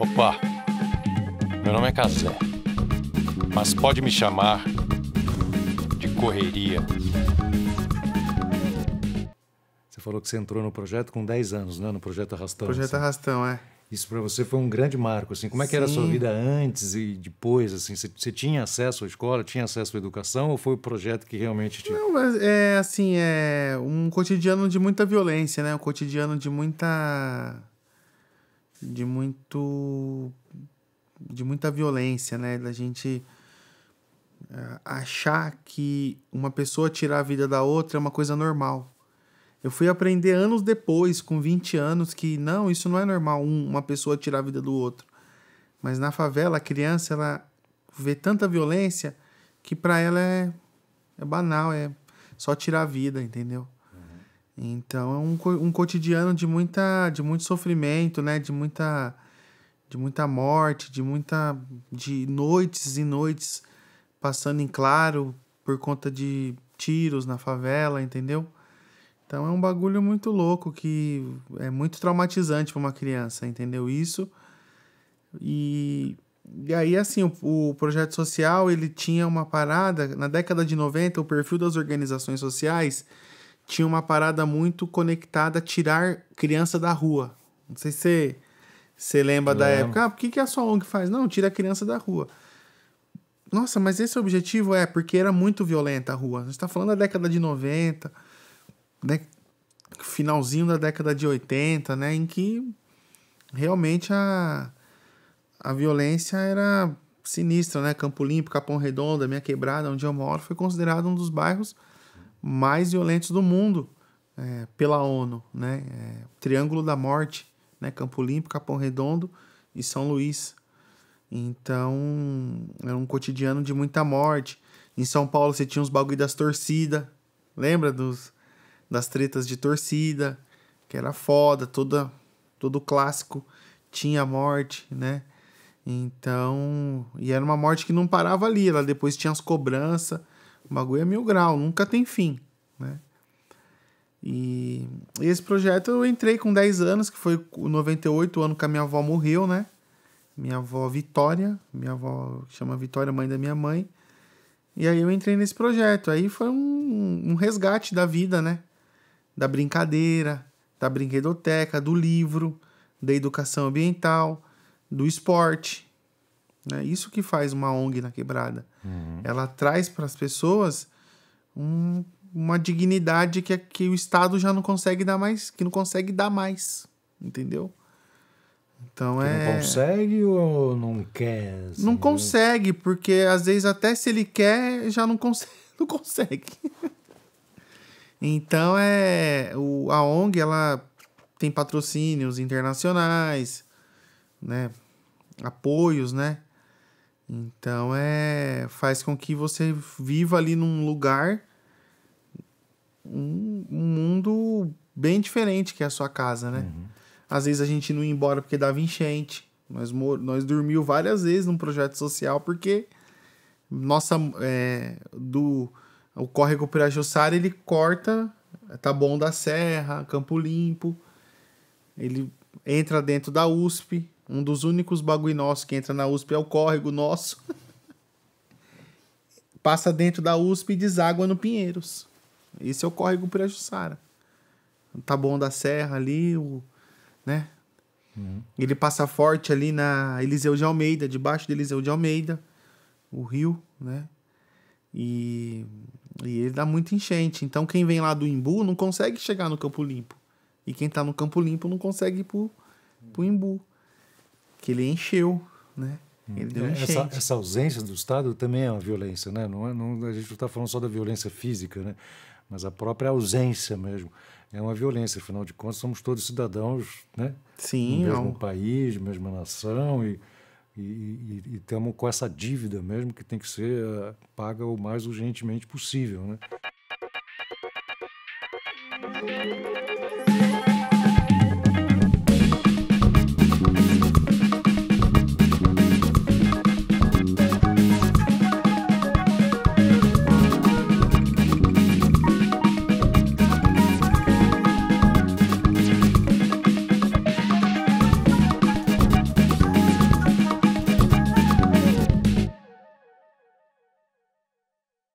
Opa, meu nome é Casé, mas pode me chamar de Correria. Você falou que você entrou no projeto com 10 anos, né? No projeto Arrastão. Projeto assim. Arrastão, é. Isso para você foi um grande marco, assim. Como é Sim. que era a sua vida antes e depois, assim? Você tinha acesso à escola, tinha acesso à educação ou foi o projeto que realmente te... Não, mas é assim, é um cotidiano de muita violência, né? Um cotidiano de muita de muito de muita violência, né? Da gente é, achar que uma pessoa tirar a vida da outra é uma coisa normal. Eu fui aprender anos depois, com 20 anos, que não, isso não é normal, um, uma pessoa tirar a vida do outro. Mas na favela, a criança ela vê tanta violência que para ela é, é banal, é só tirar a vida, entendeu? Então é um, um cotidiano de muita de muito sofrimento, né? De muita de muita morte, de muita de noites e noites passando em claro por conta de tiros na favela, entendeu? Então é um bagulho muito louco que é muito traumatizante para uma criança, entendeu isso? E, e aí assim, o, o projeto social, ele tinha uma parada na década de 90, o perfil das organizações sociais tinha uma parada muito conectada a tirar criança da rua. Não sei se você, lembra Eu da lembro. época. Ah, por que, que a sua ONG faz? Não, tira a criança da rua. Nossa, mas esse objetivo é porque era muito violenta a rua. A gente está falando da década de 90, né? finalzinho da década de 80, né? em que realmente a, a violência era sinistra. Né? Campo Limpo, Capão Redondo, Minha Quebrada, onde eu moro, foi considerado um dos bairros mais violentos do mundo é, pela ONU, né? É, Triângulo da Morte, né? Campo Limpo, Capão Redondo e São Luís. Então, era um cotidiano de muita morte. Em São Paulo você tinha os bagulho das torcidas, lembra dos das tretas de torcida, que era foda, toda todo clássico tinha morte, né? Então, e era uma morte que não parava ali, ela depois tinha as cobranças o bagulho é mil grau, nunca tem fim, né? E esse projeto eu entrei com 10 anos, que foi o 98, o ano que a minha avó morreu, né? Minha avó Vitória, minha avó chama Vitória, mãe da minha mãe. E aí eu entrei nesse projeto. Aí foi um, um resgate da vida, né? Da brincadeira, da brinquedoteca, do livro, da educação ambiental, do esporte, né? Isso que faz uma ONG na quebrada. Uhum. Ela traz para as pessoas um, uma dignidade que, é, que o Estado já não consegue dar mais, que não consegue dar mais, entendeu? Então que é. Não consegue ou não quer? Assim, não né? consegue, porque às vezes até se ele quer, já não consegue. Não consegue. então é. O, a ONG ela tem patrocínios internacionais, né? Apoios, né? Então é faz com que você viva ali num lugar um, um mundo bem diferente que é a sua casa, né? Uhum. Às vezes a gente não ia embora porque dava enchente. Nós nós dormiu várias vezes num projeto social porque nossa é, do o córrego Pirajussara ele corta tá bom da Serra, Campo Limpo. Ele entra dentro da USP, um dos únicos bagulho nossos que entra na USP é o córrego nosso. Passa dentro da USP e deságua no Pinheiros. Esse é o córrego Pirajussara. bom da Serra ali, o, né? Uhum. Ele passa forte ali na Eliseu de Almeida, debaixo de Eliseu de Almeida, o rio, né? E, e ele dá muita enchente. Então quem vem lá do Imbu não consegue chegar no Campo Limpo. E quem tá no Campo Limpo não consegue ir pro, pro Imbu que ele encheu, né? Hum. É, essa, essa, ausência do Estado também é uma violência, né? Não, é, não a gente não está falando só da violência física, né? Mas a própria ausência mesmo é uma violência. Afinal de contas, somos todos cidadãos, né? Sim. Do mesmo não. É país, mesma nação e e, temos com essa dívida mesmo que tem que ser uh, paga o mais urgentemente possível, né?